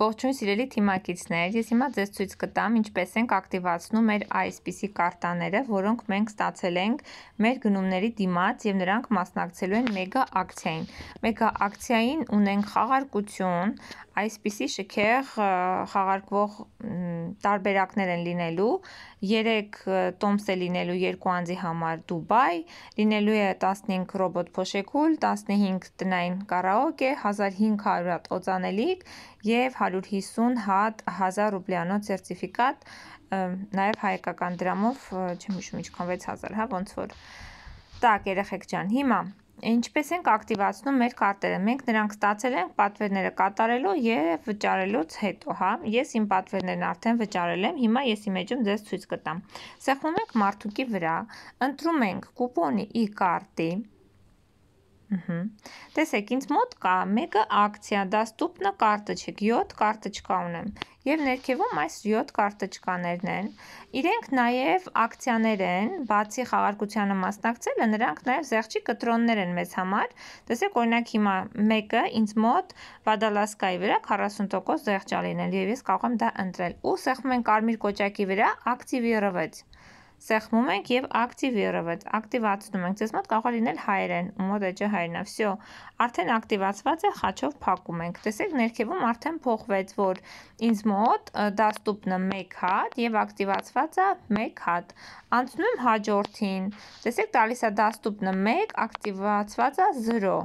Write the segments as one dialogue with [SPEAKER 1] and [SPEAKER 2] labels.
[SPEAKER 1] Ողջույն սիրելի թիմակիցներ, ես հիմա ձեզ ցույց կտամ ինչպես ենք ակտիվացնում մեր այսպիսի կարտաները, որոնք մենք ստացել ենք մեր գնումների դիմաց եւ նրանք մասնակցելու են մեգա ակցիային։ Մեգա ակցիային ունենք խաղարկություն, այսպիսի շքեղ խաղարկվող տարբերակներ են լինելու, 3 տոմս է լինելու երկու անձի համար Դուբայ, լինելու է 15 ռոբոտ փոշեկուլ, 15 տնային կարաոկե, 1500 հատ օծանելիք եւ 150 հատ 1000 ռուբլյանոց սերտիֆիկատ, նաեւ հայկական դրամով, չեմ հիշում ինչքան 6000, հա, ոնց որ։ Так, երեխեք ջան, հիմա Ինչպես ենք ակտիվացնում մեր քարտերը։ Մենք նրանք ստացել ենք պատվերները կատարելու եւ վճարելուց հետո, հա։ Ես իմ պատվերներն արդեն վճարել եմ, հիմա ես իմեջում ձեզ ցույց կտամ։ Սեղմում ենք մարթուկի վրա, ընտրում ենք կուպոնի ի կարտի, Տեսեք, ինձ մոտ կա մեկը ակցիա, դաստուպնը կարտոչիկ, 7 կարտոչկա ունեմ։ Եվ ներքևում այս 7 կարտոչկաներն են։ Իրենք նաև ակցիաներ են, բացի խաղարկությանը մասնակցելը, նրանք նաև զեղչի կտրոններ են մեզ համար։ Տեսեք, օրինակ հիմա մեկը ինձ մոտ Վադալասկայի վրա 40% զեղչալին է, եւ ես կարող եմ դա ընտրել։ Ու սեղմում են կարմիր կոճակի վրա ակտիվիրվեց սեղմում ենք եւ activate-ը ակտիվացնում ենք։ Ձեզ մոտ կարող է լինել հայերեն, մոդեջը հայերենա։ Всё, արդեն ակտիվացված է, խաչով փակում ենք։ Տեսեք, ներքևում արդեն փոխվեց, որ ինձ մոտ դաստուպն է 1 հատ եւ ակտիվացված է 1 հատ։ Անցնում եմ հաջորդին։ Տեսեք, տալիս է դաստուպն 1, ակտիվացված է 0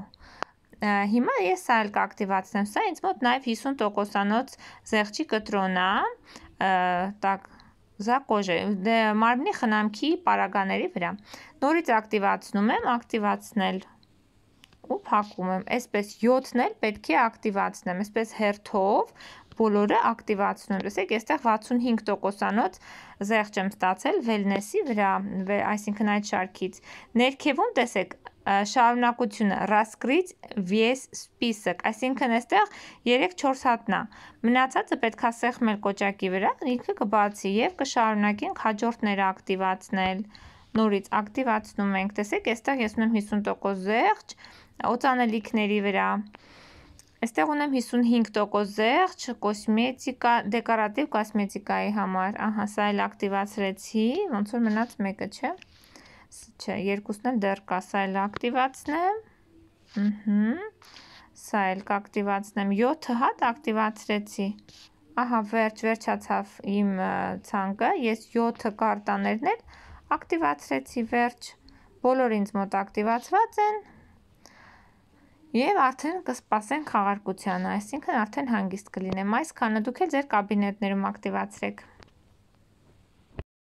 [SPEAKER 1] հիմա ես սա էլ կակտիվացնեմ, սա ինձ մոտ նաև 50 տոքոսանոց զեղջի կտրոնա, տակ զակոժը դե մարմնի խնամքի պարագաների վրա։ Նորից ակտիվացնում եմ, ակտիվացնել ու փակում եմ։ Այսպես 7-ն էլ պետք է ակտիվացնեմ, այսպես հերթով բոլորը ակտիվացնում։ Լսեք, այստեղ 65%-անոց զեղչ եմ ստացել wellness-ի վրա, այսինքն այդ շարքից։ Ներքևում տեսեք շարունակությունը раскрыть весь список, այսինքն այստեղ 3-4 հատն է։ Մնացածը պետքա սեղմել կոճակի վրա, ինքը կբացի եւ կշարունակենք հաջորդները ակտիվացնել։ Նորից ակտիվացնում ենք։ Տեսեք, այստեղ ես ունեմ 50% զեղջ օծանելիքների վրա։ Այստեղ ունեմ 55% զեղջ կոսմետիկա, դեկորատիվ կոսմետիկայի համար։ Ահա, սա էլ ակտիվացրեցի, ոնց որ մնաց մեկը, չէ՞ չէ, երկուսն էլ դեռ կա, սա էլ ակտիվացնեմ, սա էլ կակտիվացնեմ, 7 հատ ակտիվացրեցի, ահա վերջ, վերջացավ իմ ծանքը, ես 7 կարտաներն էլ ակտիվացրեցի վերջ, բոլոր ինձ մոտ ակտիվացված են, Եվ արդեն կսպասեն խաղարկությանը, այսինքն արդեն հանգիստ կլինեմ, այս քանը դուք էլ ձեր կաբինետներում ակտիվացրեք։